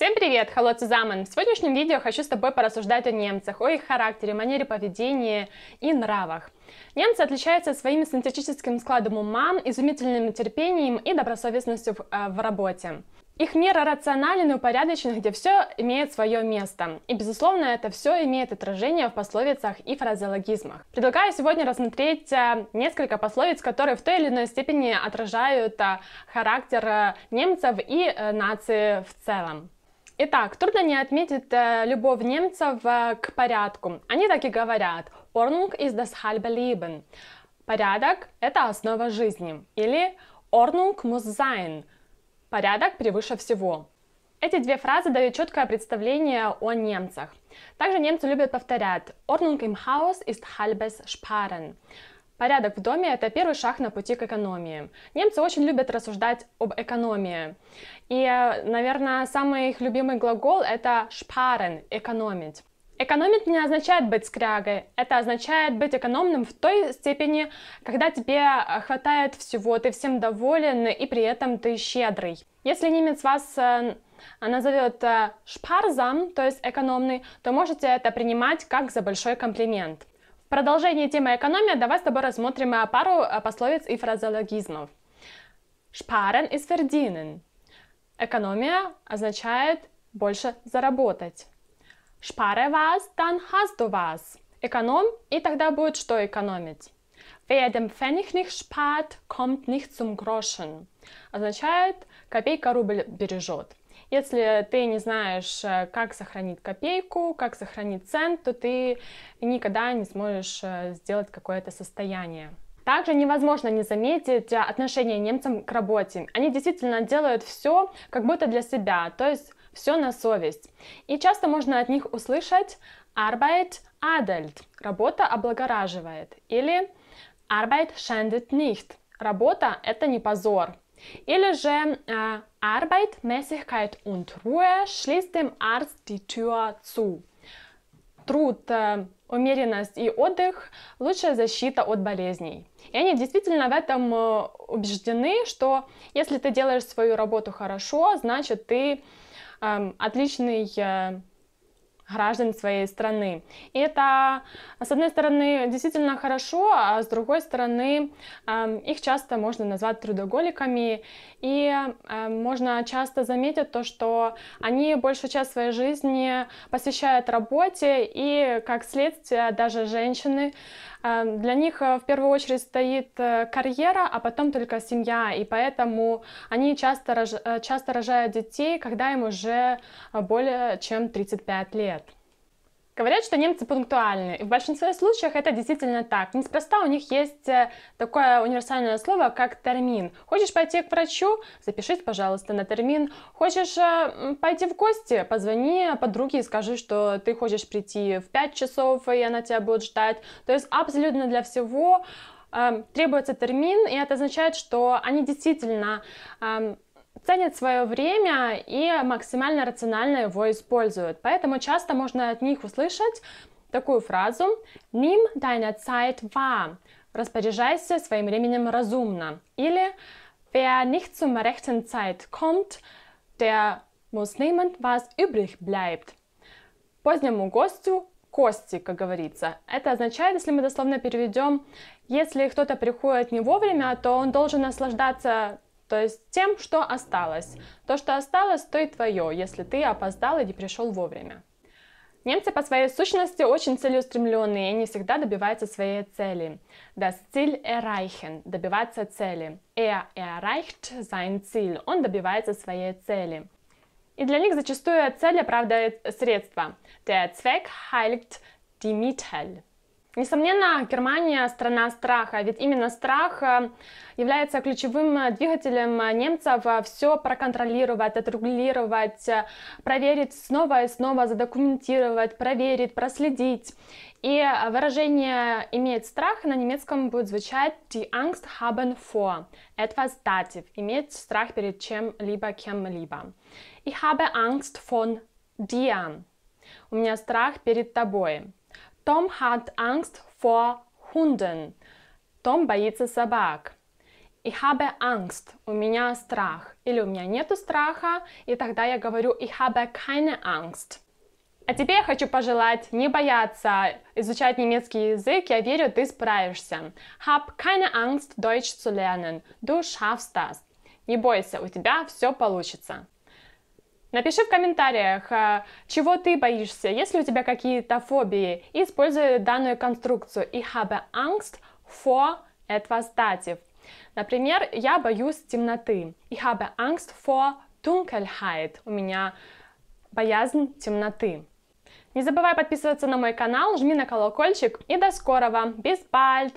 Всем привет! Hello zusammen! В сегодняшнем видео хочу с тобой порассуждать о немцах, о их характере, манере поведения и нравах. Немцы отличаются своим синтетическим складом ума, изумительным терпением и добросовестностью в, э, в работе. Их мир рационален и упорядочен, где все имеет свое место. И, безусловно, это все имеет отражение в пословицах и фразеологизмах. Предлагаю сегодня рассмотреть э, несколько пословиц, которые в той или иной степени отражают э, характер э, немцев и нации в целом. Итак, трудно не отметить э, любовь немцев э, к порядку. Они так и говорят «Ordnung ist das halbe Leben». Порядок – это основа жизни. Или «Ordnung muss sein». Порядок превыше всего. Эти две фразы дают четкое представление о немцах. Также немцы любят повторять «Ordnung im Haus ist halbes Sparen». Порядок в доме – это первый шаг на пути к экономии. Немцы очень любят рассуждать об экономии. И, наверное, самый их любимый глагол – это шпарен – «экономить». Экономить не означает быть скрягой, это означает быть экономным в той степени, когда тебе хватает всего, ты всем доволен и при этом ты щедрый. Если немец вас э, назовет э, шпарзам, то есть экономный, то можете это принимать как за большой комплимент. Продолжение темы экономия. Давай с тобой рассмотрим э, пару э, пословиц и фразеологизмов. Шпарен ist verdienen. Экономия означает больше заработать. Шпаре вас дан hast du was. Эконом, и тогда будет что экономить. Wer dem Pfennig nicht spart, kommt nicht zum Groschen. Означает, копейка рубль бережет. Если ты не знаешь, э, как сохранить копейку, как сохранить цент, то ты никогда не сможешь э, сделать какое-то состояние. Также невозможно не заметить э, отношение немцам к работе. Они действительно делают все как будто для себя, то есть все на совесть. И часто можно от них услышать Arbeit adelt – работа облагораживает, или Arbeit schändet nicht – работа – это не позор. Или же äh, Arbeit, Mäßigkeit und Ruhe schließt dem Arzt die Tür zu. Труд, äh, умеренность и отдых – лучшая защита от болезней. И они действительно в этом э, убеждены, что если ты делаешь свою работу хорошо, значит ты эм, отличный граждан своей страны. И это, с одной стороны, действительно хорошо, а с другой стороны, эм, их часто можно назвать трудоголиками, и эм, можно часто заметить то, что они большую часть своей жизни посвящают работе, и, как следствие, даже женщины, эм, для них э, в первую очередь стоит э, карьера, а потом только семья, и поэтому они часто, э, часто рожают детей, когда им уже более чем 35 лет. Говорят, что немцы пунктуальны, и в большинстве случаев это действительно так. Неспроста у них есть э, такое универсальное слово, как термин. Хочешь пойти к врачу? Запишись, пожалуйста, на термин. Хочешь э, пойти в гости? Позвони подруге и скажи, что ты хочешь прийти в 5 часов, и она тебя будет ждать. То есть абсолютно для всего э, требуется термин, и это означает, что они действительно эм, ценят свое время и максимально рационально его используют. Поэтому часто можно от них услышать такую фразу «Ним deine Zeit wahr» – «Распоряжайся своим временем разумно» или «Wer nicht zum rechten Zeit kommt, der muss nehmen, was übrig bleibt» – «Позднему гостю кости, как говорится. Это означает, если мы дословно переведем, если кто-то приходит не вовремя, то он должен наслаждаться то есть тем, что осталось. То, что осталось, то и твое, если ты опоздал и не пришел вовремя. Немцы по своей сущности очень целеустремленные и не всегда добиваются своей цели. Das Ziel erreichen – добиваться цели. Er erreicht sein Ziel – он добивается своей цели. И для них зачастую цель оправдывает средства. Der Zweck heiligt die Mittel. Несомненно, Германия – страна страха, ведь именно страх э, является ключевым э, двигателем э, немцев все проконтролировать, отрегулировать, проверить снова и снова, задокументировать, проверить, проследить. И выражение «иметь страх» на немецком будет звучать «die Angst haben vor» – etwas dativ, иметь страх перед чем-либо, кем-либо. «Ich habe Angst von dir» – у меня страх перед тобой. Том hat Angst vor Hunden. Том боится собак. Ich habe Angst. У меня страх. Или у меня нету страха. И тогда я говорю Ich habe keine Angst. А теперь я хочу пожелать не бояться изучать немецкий язык. Я верю, ты справишься. Hab keine Angst, Deutsch zu lernen. Du schaffst das. Не бойся, у тебя все получится. Напиши в комментариях, а, чего ты боишься, есть ли у тебя какие-то фобии, и используй данную конструкцию «Ich habe Angst vor etwas Dativ». Например, я боюсь темноты. Ich habe Angst vor Dunkelheit. У меня боязнь темноты. Не забывай подписываться на мой канал, жми на колокольчик и до скорого. Bis bald!